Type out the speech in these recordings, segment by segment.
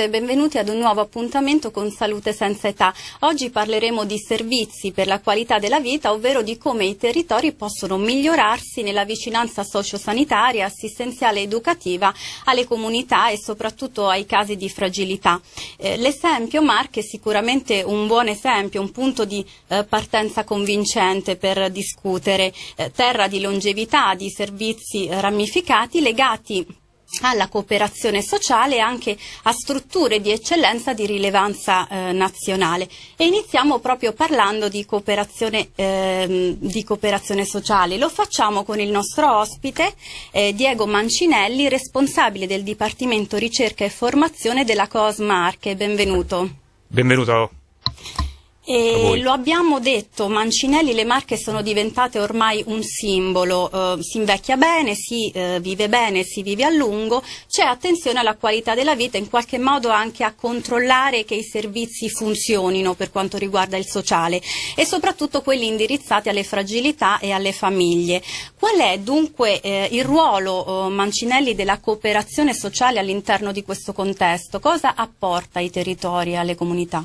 salve e benvenuti ad un nuovo appuntamento con Salute senza età. Oggi parleremo di servizi per la qualità della vita, ovvero di come i territori possono migliorarsi nella vicinanza sociosanitaria, assistenziale ed educativa alle comunità e soprattutto ai casi di fragilità. Eh, l'esempio Marche è sicuramente un buon esempio, un punto di eh, partenza convincente per discutere, eh, terra di longevità, di servizi eh, ramificati legati alla cooperazione sociale e anche a strutture di eccellenza di rilevanza eh, nazionale. E iniziamo proprio parlando di cooperazione, eh, di cooperazione, sociale. Lo facciamo con il nostro ospite eh, Diego Mancinelli, responsabile del Dipartimento Ricerca e Formazione della COSMA Benvenuto. Benvenuto. E lo abbiamo detto, Mancinelli, le marche sono diventate ormai un simbolo, eh, si invecchia bene, si eh, vive bene, si vive a lungo, c'è attenzione alla qualità della vita, in qualche modo anche a controllare che i servizi funzionino per quanto riguarda il sociale e soprattutto quelli indirizzati alle fragilità e alle famiglie. Qual è dunque eh, il ruolo eh, Mancinelli della cooperazione sociale all'interno di questo contesto? Cosa apporta ai territori e alle comunità?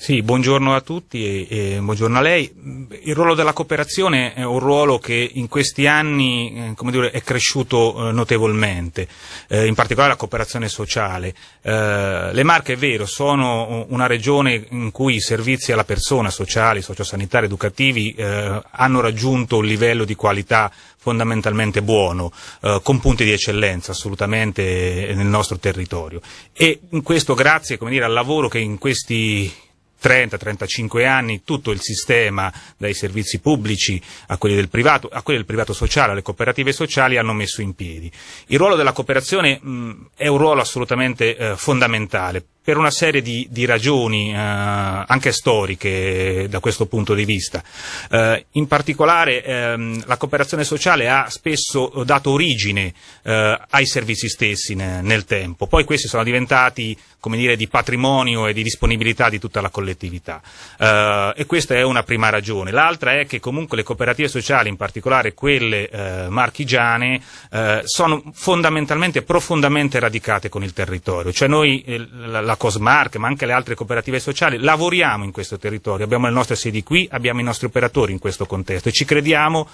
Sì, buongiorno a tutti e, e, buongiorno a lei. Il ruolo della cooperazione è un ruolo che in questi anni eh, dire, è cresciuto eh, notevolmente, eh, in particolare la cooperazione sociale. Eh, le Marche, è vero, sono una regione in cui i servizi alla persona, sociali, sociosanitari, educativi, eh, hanno raggiunto un livello di qualità fondamentalmente buono, eh, con punti di eccellenza assolutamente eh, nel nostro territorio. E in questo grazie come dire, al lavoro che in questi 30-35 anni tutto il sistema, dai servizi pubblici a quelli del privato, a quelli del privato sociale, alle cooperative sociali, hanno messo in piedi. Il ruolo della cooperazione mh, è un ruolo assolutamente eh, fondamentale per una serie di, di ragioni eh, anche storiche da questo punto di vista. Eh, in particolare ehm, la cooperazione sociale ha spesso dato origine eh, ai servizi stessi ne, nel tempo, poi questi sono diventati come dire, di patrimonio e di disponibilità di tutta la collettività eh, e questa è una prima ragione. L'altra è che comunque le cooperative sociali, in particolare quelle eh, marchigiane, eh, sono fondamentalmente profondamente radicate con il territorio, cioè noi, la, la Cosmark, ma anche le altre cooperative sociali, lavoriamo in questo territorio, abbiamo le nostre sedi qui, abbiamo i nostri operatori in questo contesto e ci crediamo,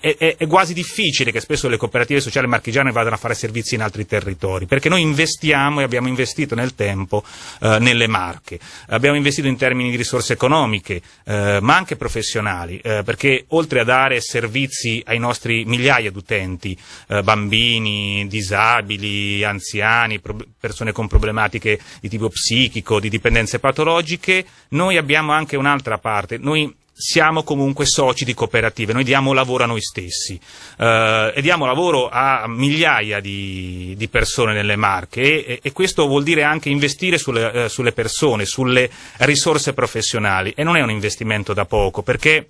eh, è, è, quasi difficile che spesso le cooperative sociali marchigiane vadano a fare servizi in altri territori, perché noi investiamo e abbiamo investito nel tempo eh, nelle marche, abbiamo investito in termini di risorse economiche, eh, ma anche professionali, eh, perché oltre a dare servizi ai nostri migliaia di utenti, eh, bambini, disabili, anziani, persone con problematiche di tipo disturbo psichico, di dipendenze patologiche, noi abbiamo anche un'altra parte, noi siamo comunque soci di cooperative, noi diamo lavoro a noi stessi eh, e diamo lavoro a migliaia di, di persone nelle marche e, e, questo vuol dire anche investire sulle, eh, sulle persone, sulle risorse professionali e non è un investimento da poco perché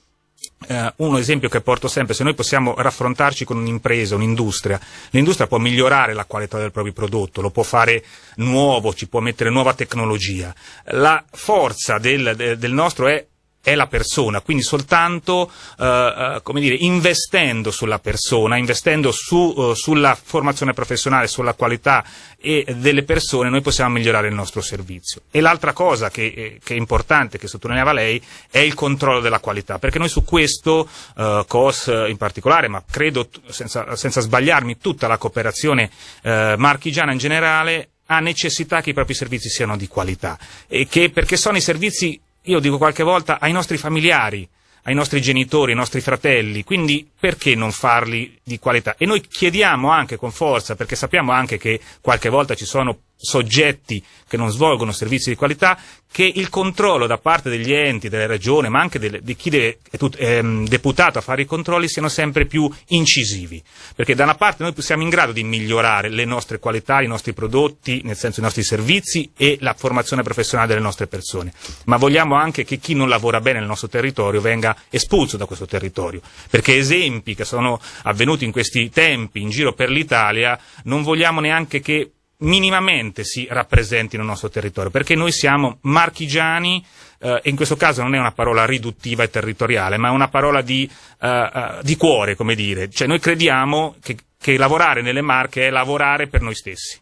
eh, un esempio che porto sempre, se noi possiamo raffrontarci con un'impresa, un'industria, l'industria può migliorare la qualità del proprio prodotto, lo può fare nuovo, ci può mettere nuova tecnologia. La forza del, del nostro è è la persona, quindi soltanto eh, eh, come dire, investendo sulla persona, investendo su, eh, sulla formazione professionale, sulla qualità e delle persone noi possiamo migliorare il nostro servizio. E l'altra cosa che, eh, che, è importante, che sottolineava lei, è il controllo della qualità, perché noi su questo, eh, COS in particolare, ma credo senza, senza sbagliarmi, tutta la cooperazione eh, marchigiana in generale ha necessità che i propri servizi siano di qualità e che perché sono i servizi io dico qualche volta, ai nostri familiari, ai nostri genitori, ai nostri fratelli, quindi perché non farli di qualità? E noi chiediamo anche con forza, perché sappiamo anche che qualche volta ci sono soggetti che non svolgono servizi di qualità, che il controllo da parte degli enti, delle regioni, ma anche delle, di chi deve, è tut, ehm, deputato a fare i controlli siano sempre più incisivi. Perché da una parte noi siamo in grado di migliorare le nostre qualità, i nostri prodotti, nel senso i nostri servizi e la formazione professionale delle nostre persone, ma vogliamo anche che chi non lavora bene nel nostro territorio venga espulso da questo territorio. Perché esempi che sono avvenuti in questi tempi in giro per l'Italia non vogliamo neanche che minimamente si rappresentino il nostro territorio, perché noi siamo marchigiani, eh, in questo caso non è una parola riduttiva e territoriale, ma è una parola di, eh, eh, di cuore, come dire, cioè noi crediamo che, che lavorare nelle Marche è lavorare per noi stessi.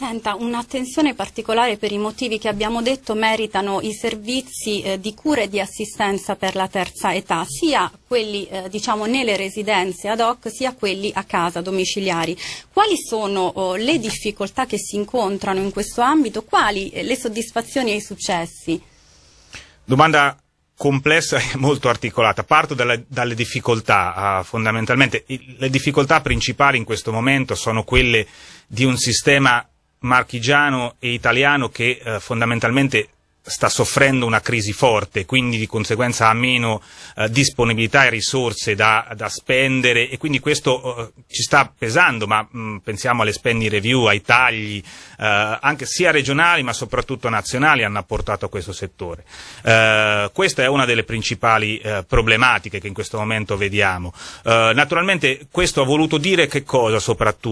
Senta, un'attenzione particolare per i motivi che abbiamo detto meritano i servizi eh, di cura e di assistenza per la terza età, sia quelli eh, diciamo, nelle residenze ad hoc, sia quelli a casa, domiciliari. Quali sono oh, le difficoltà che si incontrano in questo ambito? Quali eh, le soddisfazioni e i successi? Domanda complessa e molto articolata. Parto dalle, dalle difficoltà, uh, fondamentalmente. I, le difficoltà principali in questo momento sono quelle di un sistema marchigiano e italiano che eh, fondamentalmente sta soffrendo una crisi forte, quindi di conseguenza ha meno eh, disponibilità e risorse da, da, spendere e quindi questo eh, ci sta pesando, ma mh, mm, pensiamo alle spending review, ai tagli, eh, anche sia regionali ma soprattutto nazionali hanno apportato a questo settore. Eh, questa è una delle principali eh, problematiche che in questo momento vediamo. Eh, naturalmente questo ha voluto dire che cosa soprattutto?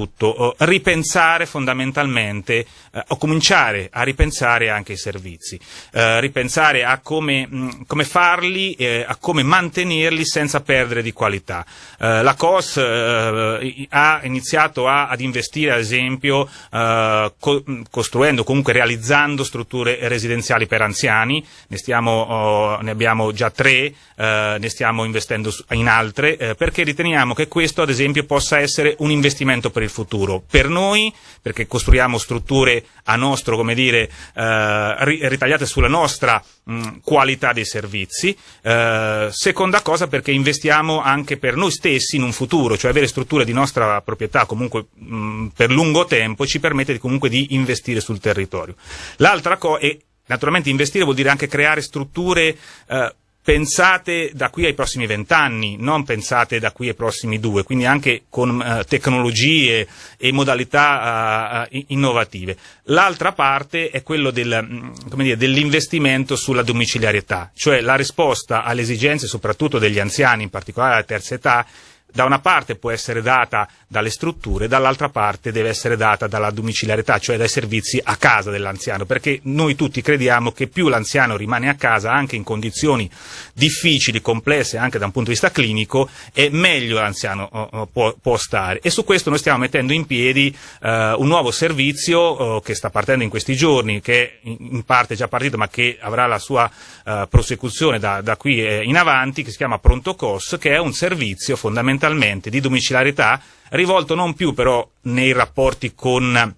ripensare fondamentalmente o cominciare a ripensare anche i servizi. Eh, ripensare a come, mh, mm, come farli, eh, a come mantenerli senza perdere di qualità. Eh, la COS eh, ha iniziato a, ad investire, ad esempio, eh, co- mm, costruendo, comunque realizzando strutture residenziali per anziani, ne, stiamo, oh, ne abbiamo già tre, ne stiamo investendo in altre, perché riteniamo che questo, ad esempio, possa essere un investimento per il futuro. Per noi, perché costruiamo strutture a nostro, come dire, ritagliate sulla nostra mh, mm, qualità dei servizi, eh, seconda cosa perché investiamo anche per noi stessi in un futuro, cioè avere strutture di nostra proprietà comunque mh, mm, per lungo tempo ci permette di, comunque di investire sul territorio. L'altra cosa è naturalmente investire vuol dire anche creare strutture eh, pensate da qui ai prossimi vent'anni, non pensate da qui ai prossimi due, quindi anche con eh, tecnologie e modalità eh, eh innovative. L'altra parte è quello del, mm, dire, dell'investimento sulla domiciliarietà, cioè la risposta alle esigenze soprattutto degli anziani, in particolare alla terza età, da una parte può essere data dalle strutture, dall'altra parte deve essere data dalla domiciliarità, cioè dai servizi a casa dell'anziano, perché noi tutti crediamo che più l'anziano rimane a casa, anche in condizioni difficili, complesse, anche da un punto di vista clinico, è meglio l'anziano oh, oh, può, può stare. E su questo noi stiamo mettendo in piedi eh, un nuovo servizio eh, che sta partendo in questi giorni, che in parte è già partito, ma che avrà la sua eh, prosecuzione da, da qui eh, in avanti, che si chiama Pronto Cos, che è un servizio fondamentale fondamentalmente di domiciliarità rivolto non più però nei rapporti con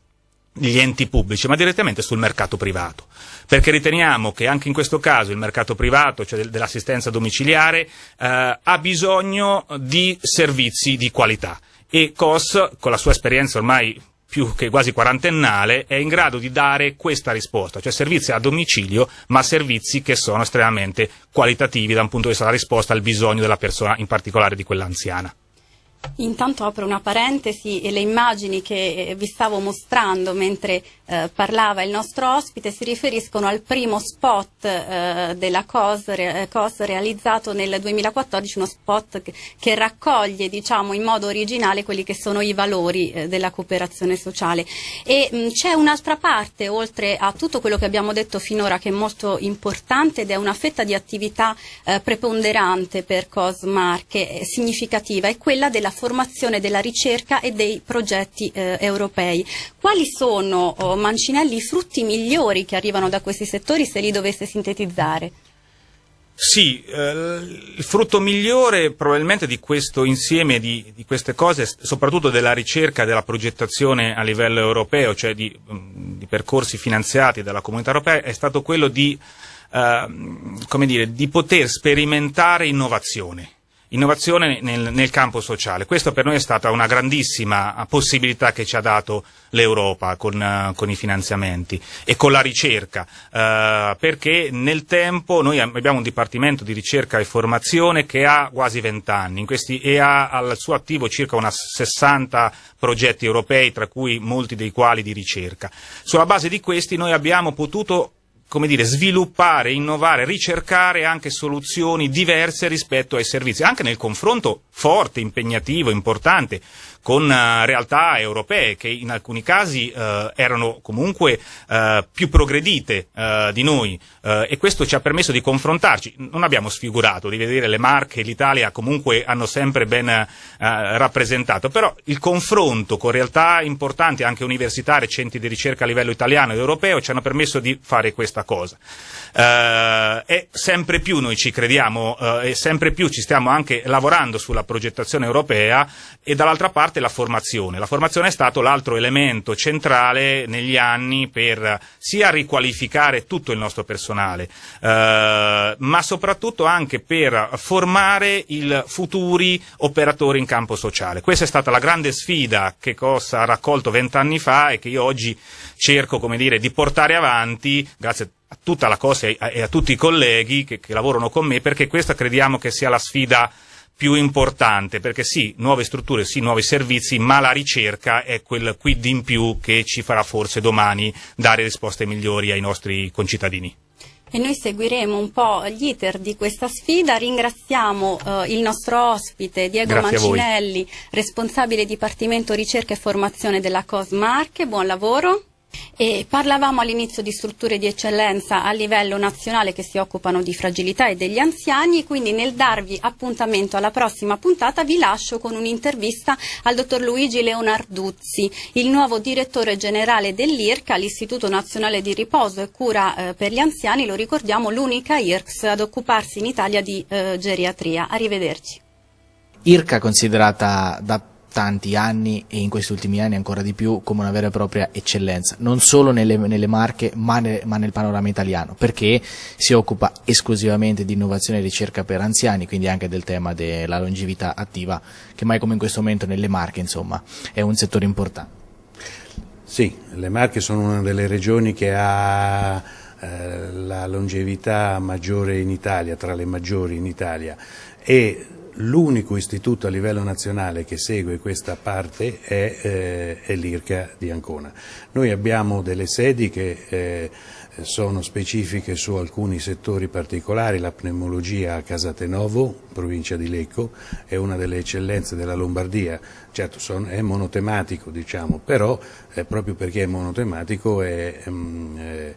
gli enti pubblici, ma direttamente sul mercato privato, perché riteniamo che anche in questo caso il mercato privato, cioè dell'assistenza domiciliare, eh, ha bisogno di servizi di qualità e COS, con la sua esperienza ormai più che quasi quarantennale, è in grado di dare questa risposta, cioè servizi a domicilio, ma servizi che sono estremamente qualitativi da un punto di vista della risposta al bisogno della persona, in particolare di quella anziana. Intanto apro una parentesi e le immagini che eh, vi stavo mostrando mentre eh, parlava il nostro ospite si riferiscono al primo spot eh, della COS, re, COS, realizzato nel 2014, uno spot che, raccoglie diciamo, in modo originale quelli che sono i valori eh, della cooperazione sociale. Mm, c'è un'altra parte, oltre a tutto quello che abbiamo detto finora, che è molto importante ed è una fetta di attività eh, preponderante per COS Marche, eh, significativa, è quella della della formazione, della ricerca e dei progetti eh, europei. Quali sono, oh, Mancinelli, i frutti migliori che arrivano da questi settori se li dovesse sintetizzare? Sì, eh, il frutto migliore probabilmente di questo insieme di, di, queste cose, soprattutto della ricerca e della progettazione a livello europeo, cioè di, mm, di percorsi finanziati dalla comunità europea, è stato quello di, eh, dire, di poter sperimentare innovazione Innovazione nel, nel, campo sociale. Questa per noi è stata una grandissima possibilità che ci ha dato l'Europa con, eh, con i finanziamenti e con la ricerca, eh, perché nel tempo noi abbiamo un dipartimento di ricerca e formazione che ha quasi 20 anni questi, e ha al suo attivo circa una 60 progetti europei, tra cui molti dei quali di ricerca. Sulla base di questi noi abbiamo potuto come dire, sviluppare, innovare, ricercare anche soluzioni diverse rispetto ai servizi, anche nel confronto forte, impegnativo, importante con eh, realtà europee che in alcuni casi uh, erano comunque uh, più progredite di noi e questo ci ha permesso di confrontarci. Non abbiamo sfigurato di vedere le Marche e l'Italia comunque hanno sempre ben rappresentato, però il confronto con realtà importanti, anche universitarie, centri di ricerca a livello italiano ed europeo ci hanno permesso di fare questa un'altra cosa. Eh, e sempre più noi ci crediamo eh, e sempre più ci stiamo anche lavorando sulla progettazione europea e dall'altra parte la formazione. La formazione è stato l'altro elemento centrale negli anni per sia riqualificare tutto il nostro personale, eh, ma soprattutto anche per formare i futuri operatori in campo sociale. Questa è stata la grande sfida che Cossa ha raccolto vent'anni fa e che io oggi cerco come dire, di portare avanti, grazie a tutta la Cosa e a, tutti i colleghi che, che lavorano con me perché questa crediamo che sia la sfida più importante, perché sì, nuove strutture, sì, nuovi servizi, ma la ricerca è quel quid in più che ci farà forse domani dare risposte migliori ai nostri concittadini. E noi seguiremo un po' gli iter di questa sfida. Ringraziamo eh, il nostro ospite Diego Grazie Mancinelli, responsabile Dipartimento Ricerca e Formazione della COS Buon lavoro. E parlavamo all'inizio di strutture di eccellenza a livello nazionale che si occupano di fragilità e degli anziani, quindi nel darvi appuntamento alla prossima puntata vi lascio con un'intervista al dottor Luigi Leonarduzzi, il nuovo direttore generale dell'IRCA, l'Istituto Nazionale di Riposo e Cura eh, per gli Anziani, lo ricordiamo l'unica IRCS ad occuparsi in Italia di eh, geriatria. Arrivederci. IRCA considerata da tanti anni e in questi ultimi anni ancora di più come una vera e propria eccellenza, non solo nelle, nelle marche ma, ne, ma, nel panorama italiano, perché si occupa esclusivamente di innovazione e ricerca per anziani, quindi anche del tema della longevità attiva, che mai come in questo momento nelle marche insomma, è un settore importante. Sì, le marche sono una delle regioni che ha eh, la longevità maggiore in Italia, tra le maggiori in Italia e L'unico istituto a livello nazionale che segue questa parte è, eh, è l'IRCA di Ancona. Noi abbiamo delle sedi che eh, sono specifiche su alcuni settori particolari, la pneumologia a Casatenovo, provincia di Lecco, è una delle eccellenze della Lombardia, certo son, è monotematico diciamo, però eh, proprio perché è monotematico è, mh, mm, eh,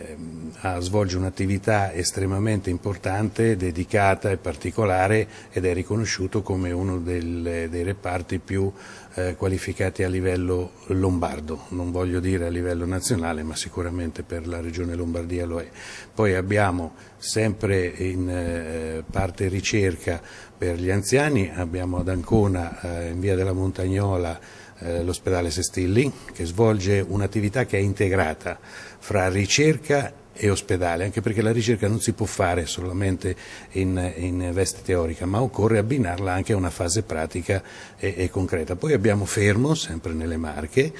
Ehm, svolge un'attività estremamente importante, dedicata e particolare ed è riconosciuto come uno del, dei reparti più eh, qualificati a livello lombardo, non voglio dire a livello nazionale ma sicuramente per la regione Lombardia lo è. Poi abbiamo sempre in eh, parte ricerca per gli anziani, abbiamo ad Ancona eh, in via della Montagnola eh, l'ospedale Sestilli, che svolge un'attività che è integrata fra ricerca e ospedale, anche perché la ricerca non si può fare solamente in, in veste teorica, ma occorre abbinarla anche a una fase pratica e, e concreta. Poi abbiamo Fermo, sempre nelle Marche,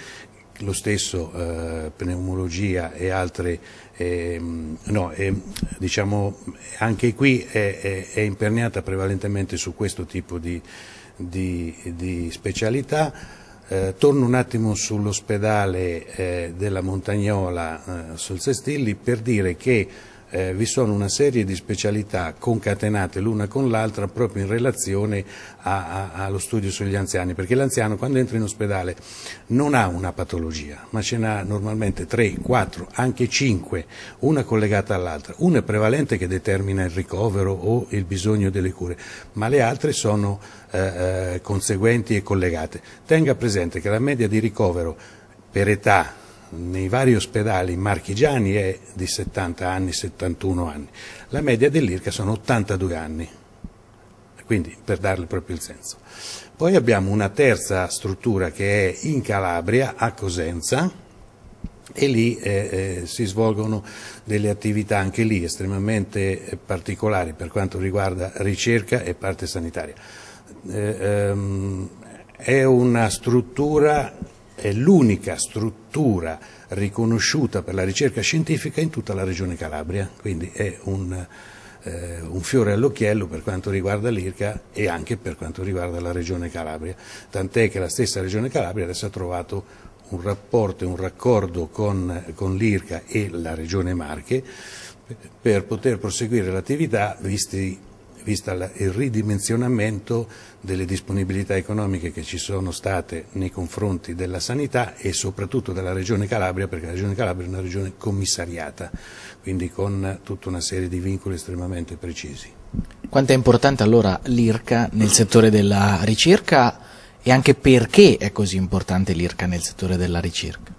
lo stesso eh, pneumologia e altre, eh, no, eh, diciamo anche qui è, è, è, imperniata prevalentemente su questo tipo di, di, di specialità. Eh, torno un attimo sull'ospedale eh, della Montagnola eh, sul Sestilli per dire che eh, vi sono una serie di specialità concatenate l'una con l'altra proprio in relazione a, a, allo studio sugli anziani, perché l'anziano quando entra in ospedale non ha una patologia, ma ce n'ha normalmente 3, 4, anche 5, una collegata all'altra, una è prevalente che determina il ricovero o il bisogno delle cure, ma le altre sono eh, eh conseguenti e collegate. Tenga presente che la media di ricovero per età nei vari ospedali marchigiani è di 70 anni, 71 anni, la media dell'IRCA sono 82 anni, quindi per darle proprio il senso. Poi abbiamo una terza struttura che è in Calabria, a Cosenza, e lì eh, eh, si svolgono delle attività anche lì estremamente eh, particolari per quanto riguarda ricerca e parte sanitaria. Eh, ehm, è una struttura è l'unica struttura riconosciuta per la ricerca scientifica in tutta la regione Calabria, quindi è un, eh, un fiore all'occhiello per quanto riguarda l'IRCA e anche per quanto riguarda la regione Calabria, tant'è che la stessa regione Calabria adesso ha trovato un rapporto e un raccordo con, con l'IRCA e la regione Marche per poter proseguire l'attività, visti vista il ridimensionamento delle disponibilità economiche che ci sono state nei confronti della sanità e soprattutto della Regione Calabria, perché la Regione Calabria è una regione commissariata, quindi con tutta una serie di vincoli estremamente precisi. Quanto è importante allora l'IRCA nel settore della ricerca e anche perché è così importante l'IRCA nel settore della ricerca?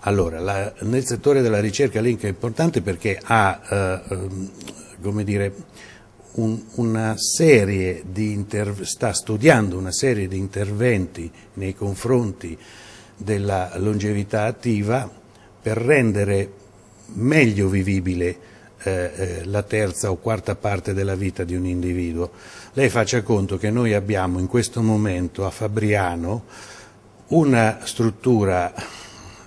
Allora, la, nel settore della ricerca l'IRCA è importante perché ha, eh, ehm, come dire, una serie di sta studiando una serie di interventi nei confronti della longevità attiva per rendere meglio vivibile eh, eh, la terza o quarta parte della vita di un individuo. Lei faccia conto che noi abbiamo in questo momento a Fabriano una struttura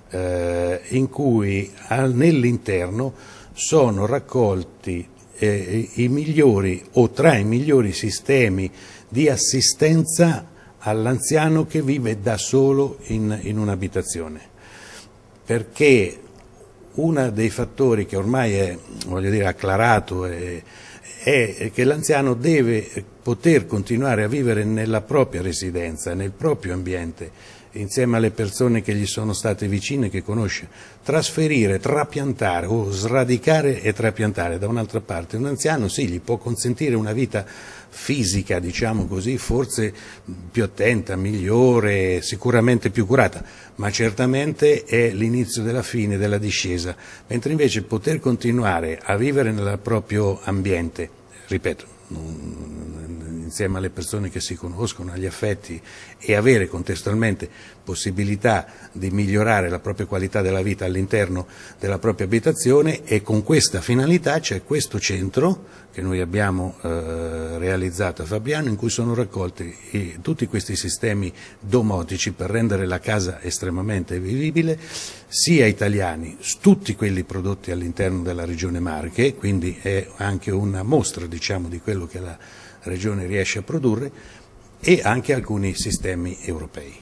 eh, in cui nell'interno sono raccolti eh, i migliori o tra i migliori sistemi di assistenza all'anziano che vive da solo in, in un'abitazione, perché uno dei fattori che ormai è dire, acclarato è, è che l'anziano deve poter continuare a vivere nella propria residenza, nel proprio ambiente, insieme alle persone che gli sono state vicine, che conosce, trasferire, trapiantare o sradicare e trapiantare da un'altra parte un anziano sì, gli può consentire una vita fisica, diciamo così, forse più attenta, migliore, sicuramente più curata, ma certamente è l'inizio della fine della discesa, mentre invece poter continuare a vivere nel proprio ambiente, ripeto, insieme alle persone che si conoscono, agli affetti e avere contestualmente possibilità di migliorare la propria qualità della vita all'interno della propria abitazione e con questa finalità c'è questo centro che noi abbiamo eh, realizzato a Fabiano in cui sono raccolti i, eh, tutti questi sistemi domotici per rendere la casa estremamente vivibile sia italiani, tutti quelli prodotti all'interno della regione Marche, quindi è anche una mostra diciamo, di quello che è la regione riesce a produrre e anche alcuni sistemi europei.